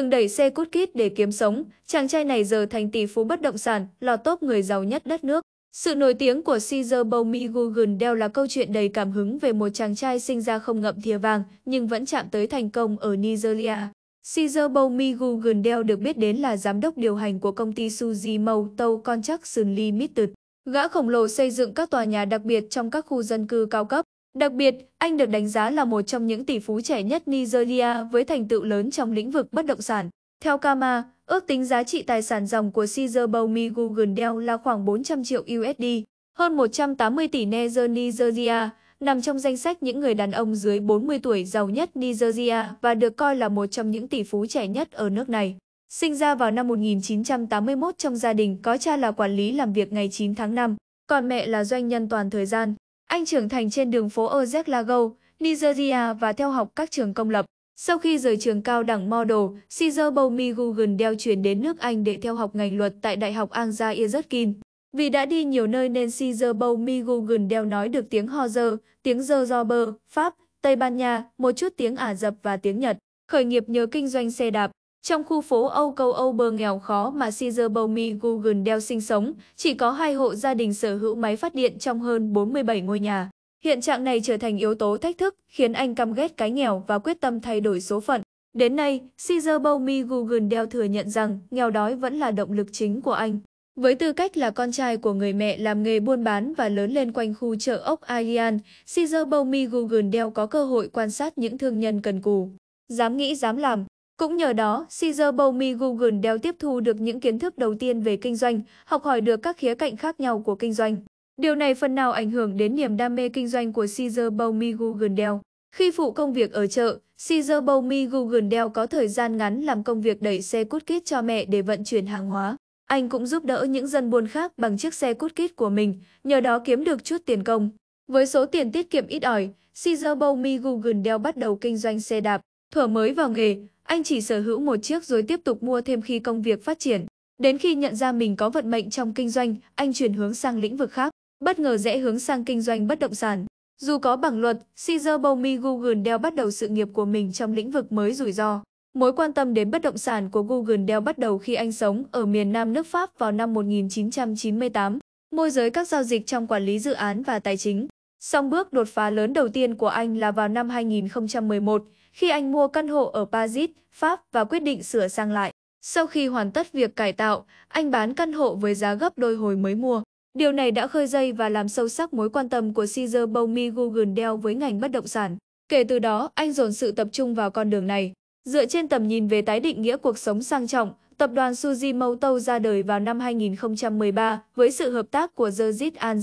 Từng đẩy xe cút kít để kiếm sống, chàng trai này giờ thành tỷ phú bất động sản, lò top người giàu nhất đất nước. Sự nổi tiếng của Caesar Google Guggendel là câu chuyện đầy cảm hứng về một chàng trai sinh ra không ngậm thìa vàng nhưng vẫn chạm tới thành công ở Nigeria. Caesar Google Guggendel được biết đến là giám đốc điều hành của công ty Suzimo Tâu Construction Limited. Gã khổng lồ xây dựng các tòa nhà đặc biệt trong các khu dân cư cao cấp, Đặc biệt, anh được đánh giá là một trong những tỷ phú trẻ nhất Nigeria với thành tựu lớn trong lĩnh vực bất động sản. Theo Kama, ước tính giá trị tài sản dòng của Caesar Google Guggendel là khoảng 400 triệu USD, hơn 180 tỷ Niger Nigeria, nằm trong danh sách những người đàn ông dưới 40 tuổi giàu nhất Nigeria và được coi là một trong những tỷ phú trẻ nhất ở nước này. Sinh ra vào năm 1981 trong gia đình có cha là quản lý làm việc ngày 9 tháng 5, còn mẹ là doanh nhân toàn thời gian. Anh trưởng thành trên đường phố Ojek Nigeria và theo học các trường công lập. Sau khi rời trường cao đẳng model, Caesar Bomi Gugan đeo chuyển đến nước Anh để theo học ngành luật tại Đại học Anglia Erzetkin. Vì đã đi nhiều nơi nên Caesar Bomi Gugan đeo nói được tiếng Hoa, tiếng Zerzober, Pháp, Tây Ban Nha, một chút tiếng Ả Rập và tiếng Nhật. Khởi nghiệp nhớ kinh doanh xe đạp, trong khu phố Âu Câu Âu Bờ nghèo khó mà Caesar Bomi Guggendel sinh sống, chỉ có hai hộ gia đình sở hữu máy phát điện trong hơn 47 ngôi nhà. Hiện trạng này trở thành yếu tố thách thức, khiến anh căm ghét cái nghèo và quyết tâm thay đổi số phận. Đến nay, Caesar Bomi Guggendel thừa nhận rằng nghèo đói vẫn là động lực chính của anh. Với tư cách là con trai của người mẹ làm nghề buôn bán và lớn lên quanh khu chợ ốc Aegean, Caesar Bomi Guggendel có cơ hội quan sát những thương nhân cần cù. Dám nghĩ, dám làm. Cũng nhờ đó, Caesar Bowmi Google Dell tiếp thu được những kiến thức đầu tiên về kinh doanh, học hỏi được các khía cạnh khác nhau của kinh doanh. Điều này phần nào ảnh hưởng đến niềm đam mê kinh doanh của Caesar Bowmi Google Dell. Khi phụ công việc ở chợ, Caesar Bowmi Google Dell có thời gian ngắn làm công việc đẩy xe cút kít cho mẹ để vận chuyển hàng hóa. Anh cũng giúp đỡ những dân buôn khác bằng chiếc xe cút kít của mình, nhờ đó kiếm được chút tiền công. Với số tiền tiết kiệm ít ỏi, Caesar Bowmi Google Dell bắt đầu kinh doanh xe đạp, thuở mới vào nghề, anh chỉ sở hữu một chiếc rồi tiếp tục mua thêm khi công việc phát triển. Đến khi nhận ra mình có vận mệnh trong kinh doanh, anh chuyển hướng sang lĩnh vực khác, bất ngờ rẽ hướng sang kinh doanh bất động sản. Dù có bảng luật, Caesar Bowmi Google Dell bắt đầu sự nghiệp của mình trong lĩnh vực mới rủi ro. Mối quan tâm đến bất động sản của Google Dell bắt đầu khi anh sống ở miền nam nước Pháp vào năm 1998, môi giới các giao dịch trong quản lý dự án và tài chính. Song bước đột phá lớn đầu tiên của anh là vào năm 2011, khi anh mua căn hộ ở Paris, Pháp và quyết định sửa sang lại. Sau khi hoàn tất việc cải tạo, anh bán căn hộ với giá gấp đôi hồi mới mua. Điều này đã khơi dây và làm sâu sắc mối quan tâm của Caesar Bowmi Guggendel với ngành bất động sản. Kể từ đó, anh dồn sự tập trung vào con đường này. Dựa trên tầm nhìn về tái định nghĩa cuộc sống sang trọng, tập đoàn Suzy Moto ra đời vào năm 2013 với sự hợp tác của Zerzit al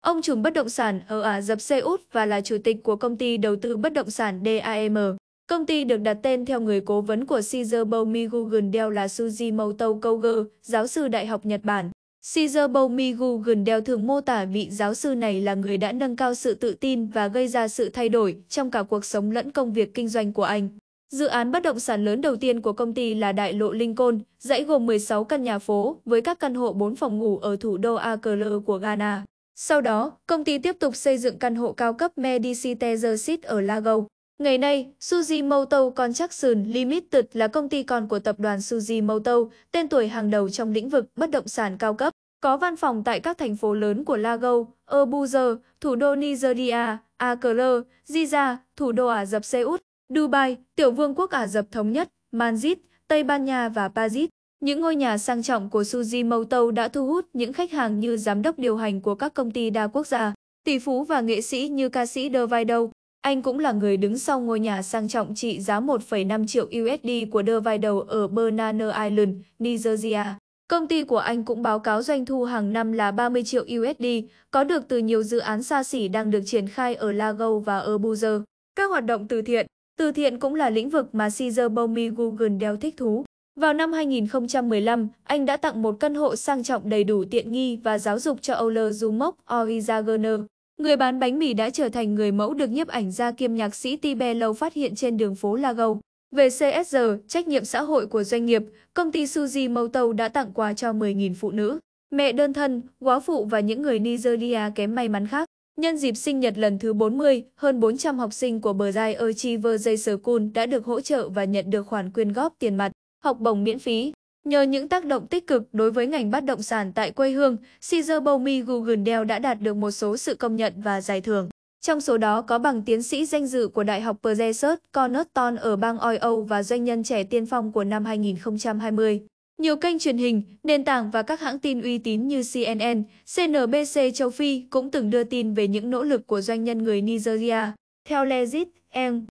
Ông trùm bất động sản ở Ả Rập Xê Út và là chủ tịch của công ty đầu tư bất động sản DAM. Công ty được đặt tên theo người cố vấn của Caesar Bomi Guggendel là Moto Koger, giáo sư Đại học Nhật Bản. Caesar Bomi Guggendel thường mô tả vị giáo sư này là người đã nâng cao sự tự tin và gây ra sự thay đổi trong cả cuộc sống lẫn công việc kinh doanh của anh. Dự án bất động sản lớn đầu tiên của công ty là đại lộ Lincoln, dãy gồm 16 căn nhà phố với các căn hộ 4 phòng ngủ ở thủ đô Accra của Ghana. Sau đó, công ty tiếp tục xây dựng căn hộ cao cấp Medici Mediciterzersit ở Lago. Ngày nay, Suzy Moto Construction Limited là công ty con của tập đoàn Suzy Moto, tên tuổi hàng đầu trong lĩnh vực bất động sản cao cấp, có văn phòng tại các thành phố lớn của Lago, Abuja, thủ đô Nigeria, Accra, Giza, thủ đô Ả Rập Xê Út, Dubai, tiểu vương quốc Ả Rập Thống Nhất, Manzit, Tây Ban Nha và Paris. Những ngôi nhà sang trọng của Suzy Moto đã thu hút những khách hàng như giám đốc điều hành của các công ty đa quốc gia, tỷ phú và nghệ sĩ như ca sĩ Dervido. Anh cũng là người đứng sau ngôi nhà sang trọng trị giá 1,5 triệu USD của Dervido ở Banana Island, Nigeria. Công ty của anh cũng báo cáo doanh thu hàng năm là 30 triệu USD, có được từ nhiều dự án xa xỉ đang được triển khai ở Lagos và Abuja. Các hoạt động từ thiện Từ thiện cũng là lĩnh vực mà Caesar Bomi Google đeo thích thú. Vào năm 2015, anh đã tặng một căn hộ sang trọng đầy đủ tiện nghi và giáo dục cho Ola Zumok Orizagerner. Người bán bánh mì đã trở thành người mẫu được nhiếp ảnh gia kiêm nhạc sĩ Tibe Lâu phát hiện trên đường phố Lagos. Về CSR, trách nhiệm xã hội của doanh nghiệp, công ty Suzy Moto đã tặng quà cho 10.000 phụ nữ, mẹ đơn thân, quá phụ và những người Nigeria kém may mắn khác. Nhân dịp sinh nhật lần thứ 40, hơn 400 học sinh của Brazil Achiever J School đã được hỗ trợ và nhận được khoản quyên góp tiền mặt học bổng miễn phí. Nhờ những tác động tích cực đối với ngành bất động sản tại quê hương, Caesar Bomi Guggendale đã đạt được một số sự công nhận và giải thưởng. Trong số đó có bằng tiến sĩ danh dự của Đại học Perseus Cornerstone ở bang Ohio và doanh nhân trẻ tiên phong của năm 2020. Nhiều kênh truyền hình, nền tảng và các hãng tin uy tín như CNN, CNBC châu Phi cũng từng đưa tin về những nỗ lực của doanh nhân người Nigeria. Theo Legit, Eng,